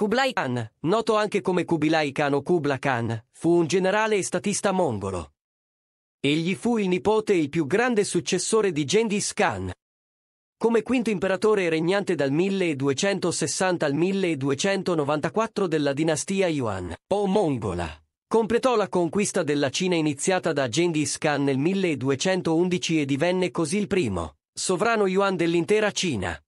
Kublai Khan, noto anche come Kubilai Khan o Kubla Khan, fu un generale e statista mongolo. Egli fu il nipote e il più grande successore di Genghis Khan. Come quinto imperatore regnante dal 1260 al 1294 della dinastia Yuan, o Mongola, completò la conquista della Cina iniziata da Genghis Khan nel 1211 e divenne così il primo, sovrano Yuan dell'intera Cina.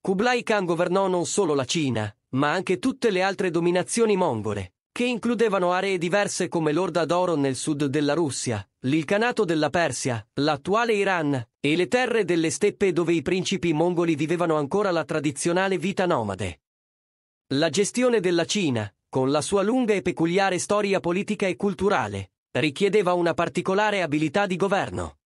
Kublai Khan governò non solo la Cina, ma anche tutte le altre dominazioni mongole, che includevano aree diverse come l'Orda d'Oro nel sud della Russia, l'Ilcanato della Persia, l'attuale Iran, e le terre delle steppe dove i principi mongoli vivevano ancora la tradizionale vita nomade. La gestione della Cina, con la sua lunga e peculiare storia politica e culturale, richiedeva una particolare abilità di governo.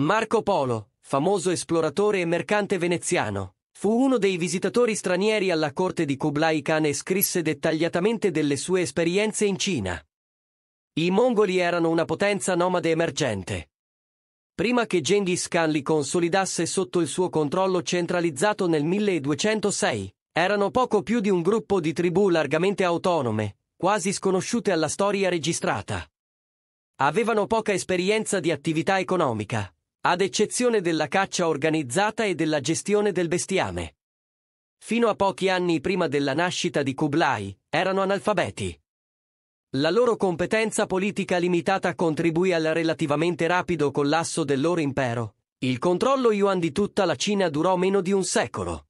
Marco Polo, famoso esploratore e mercante veneziano, Fu uno dei visitatori stranieri alla corte di Kublai Khan e scrisse dettagliatamente delle sue esperienze in Cina. I mongoli erano una potenza nomade emergente. Prima che Genghis Khan li consolidasse sotto il suo controllo centralizzato nel 1206, erano poco più di un gruppo di tribù largamente autonome, quasi sconosciute alla storia registrata. Avevano poca esperienza di attività economica, ad eccezione della caccia organizzata e della gestione del bestiame. Fino a pochi anni prima della nascita di Kublai, erano analfabeti. La loro competenza politica limitata contribuì al relativamente rapido collasso del loro impero. Il controllo yuan di tutta la Cina durò meno di un secolo.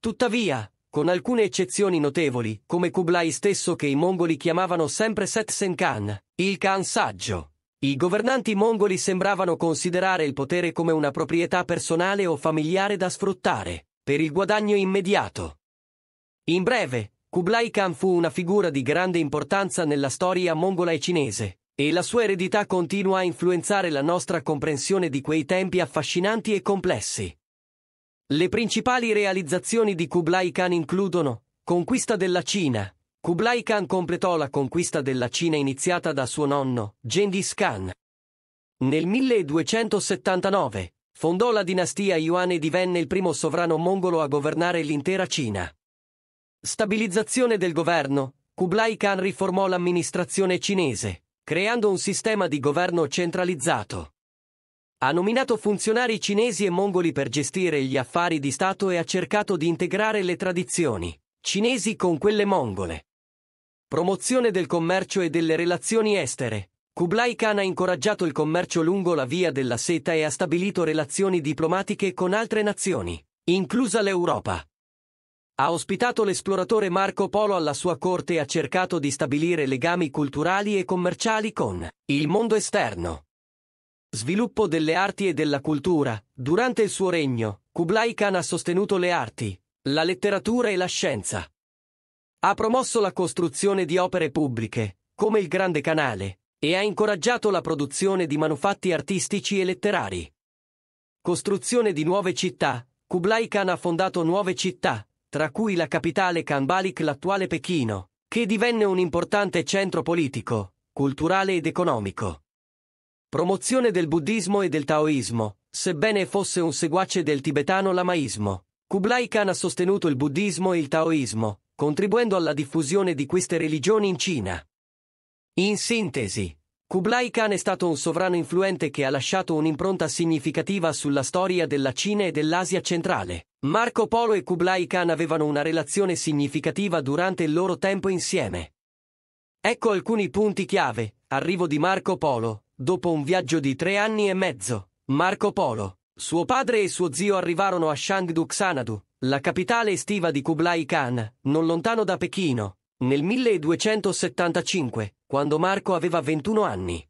Tuttavia, con alcune eccezioni notevoli, come Kublai stesso che i mongoli chiamavano sempre Setsen Khan, il Khan saggio, i governanti mongoli sembravano considerare il potere come una proprietà personale o familiare da sfruttare, per il guadagno immediato. In breve, Kublai Khan fu una figura di grande importanza nella storia mongola e cinese, e la sua eredità continua a influenzare la nostra comprensione di quei tempi affascinanti e complessi. Le principali realizzazioni di Kublai Khan includono conquista della Cina, Kublai Khan completò la conquista della Cina iniziata da suo nonno, Genghis Khan. Nel 1279 fondò la dinastia Yuan e divenne il primo sovrano mongolo a governare l'intera Cina. Stabilizzazione del governo, Kublai Khan riformò l'amministrazione cinese, creando un sistema di governo centralizzato. Ha nominato funzionari cinesi e mongoli per gestire gli affari di Stato e ha cercato di integrare le tradizioni cinesi con quelle mongole. Promozione del commercio e delle relazioni estere. Kublai Khan ha incoraggiato il commercio lungo la via della seta e ha stabilito relazioni diplomatiche con altre nazioni, inclusa l'Europa. Ha ospitato l'esploratore Marco Polo alla sua corte e ha cercato di stabilire legami culturali e commerciali con il mondo esterno. Sviluppo delle arti e della cultura. Durante il suo regno, Kublai Khan ha sostenuto le arti, la letteratura e la scienza. Ha promosso la costruzione di opere pubbliche, come il Grande Canale, e ha incoraggiato la produzione di manufatti artistici e letterari. Costruzione di nuove città, Kublai Khan ha fondato nuove città, tra cui la capitale Kanbalik l'attuale Pechino, che divenne un importante centro politico, culturale ed economico. Promozione del buddismo e del taoismo, sebbene fosse un seguace del tibetano lamaismo. Kublai Khan ha sostenuto il buddismo e il taoismo, contribuendo alla diffusione di queste religioni in Cina. In sintesi, Kublai Khan è stato un sovrano influente che ha lasciato un'impronta significativa sulla storia della Cina e dell'Asia centrale. Marco Polo e Kublai Khan avevano una relazione significativa durante il loro tempo insieme. Ecco alcuni punti chiave. Arrivo di Marco Polo. Dopo un viaggio di tre anni e mezzo, Marco Polo, suo padre e suo zio arrivarono a Shangduk Sanadu, la capitale estiva di Kublai Khan, non lontano da Pechino, nel 1275, quando Marco aveva 21 anni.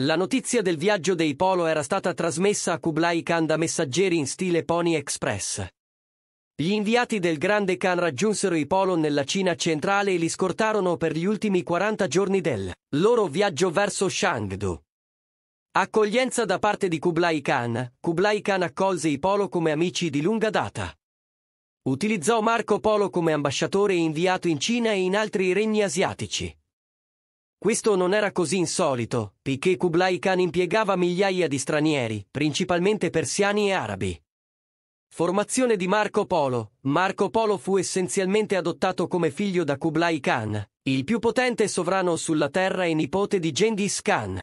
La notizia del viaggio dei Polo era stata trasmessa a Kublai Khan da messaggeri in stile Pony Express. Gli inviati del Grande Khan raggiunsero i Polo nella Cina centrale e li scortarono per gli ultimi 40 giorni del loro viaggio verso Shangdu. Accoglienza da parte di Kublai Khan, Kublai Khan accolse i Polo come amici di lunga data. Utilizzò Marco Polo come ambasciatore inviato in Cina e in altri regni asiatici. Questo non era così insolito, poiché Kublai Khan impiegava migliaia di stranieri, principalmente persiani e arabi. Formazione di Marco Polo. Marco Polo fu essenzialmente adottato come figlio da Kublai Khan, il più potente sovrano sulla terra e nipote di Genghis Khan.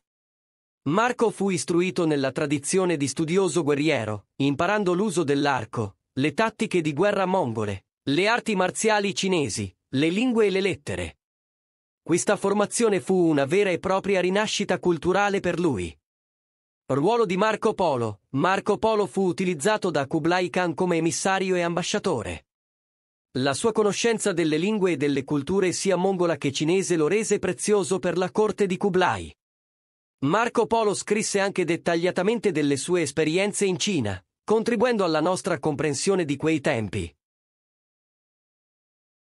Marco fu istruito nella tradizione di studioso guerriero, imparando l'uso dell'arco, le tattiche di guerra mongole, le arti marziali cinesi, le lingue e le lettere. Questa formazione fu una vera e propria rinascita culturale per lui. Ruolo di Marco Polo. Marco Polo fu utilizzato da Kublai Khan come emissario e ambasciatore. La sua conoscenza delle lingue e delle culture sia mongola che cinese lo rese prezioso per la corte di Kublai. Marco Polo scrisse anche dettagliatamente delle sue esperienze in Cina, contribuendo alla nostra comprensione di quei tempi.